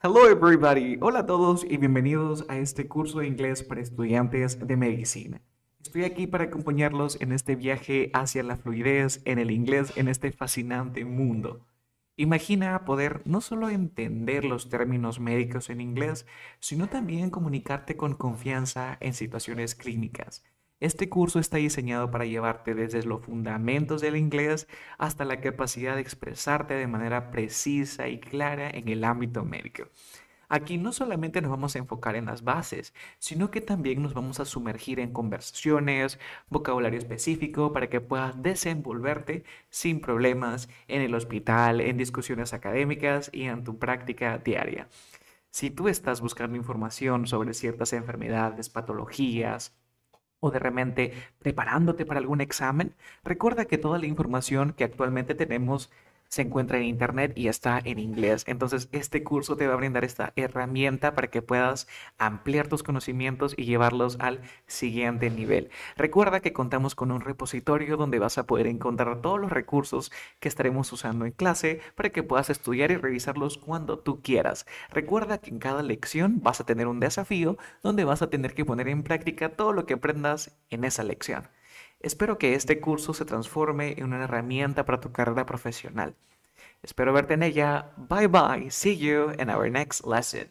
Hello everybody, hola a todos y bienvenidos a este curso de inglés para estudiantes de medicina. Estoy aquí para acompañarlos en este viaje hacia la fluidez en el inglés en este fascinante mundo. Imagina poder no solo entender los términos médicos en inglés, sino también comunicarte con confianza en situaciones clínicas. Este curso está diseñado para llevarte desde los fundamentos del inglés hasta la capacidad de expresarte de manera precisa y clara en el ámbito médico. Aquí no solamente nos vamos a enfocar en las bases, sino que también nos vamos a sumergir en conversaciones, vocabulario específico para que puedas desenvolverte sin problemas en el hospital, en discusiones académicas y en tu práctica diaria. Si tú estás buscando información sobre ciertas enfermedades, patologías, o de repente preparándote para algún examen, recuerda que toda la información que actualmente tenemos se encuentra en internet y está en inglés. Entonces, este curso te va a brindar esta herramienta para que puedas ampliar tus conocimientos y llevarlos al siguiente nivel. Recuerda que contamos con un repositorio donde vas a poder encontrar todos los recursos que estaremos usando en clase para que puedas estudiar y revisarlos cuando tú quieras. Recuerda que en cada lección vas a tener un desafío donde vas a tener que poner en práctica todo lo que aprendas en esa lección. Espero que este curso se transforme en una herramienta para tu carrera profesional. Espero verte en ella. Bye bye. See you in our next lesson.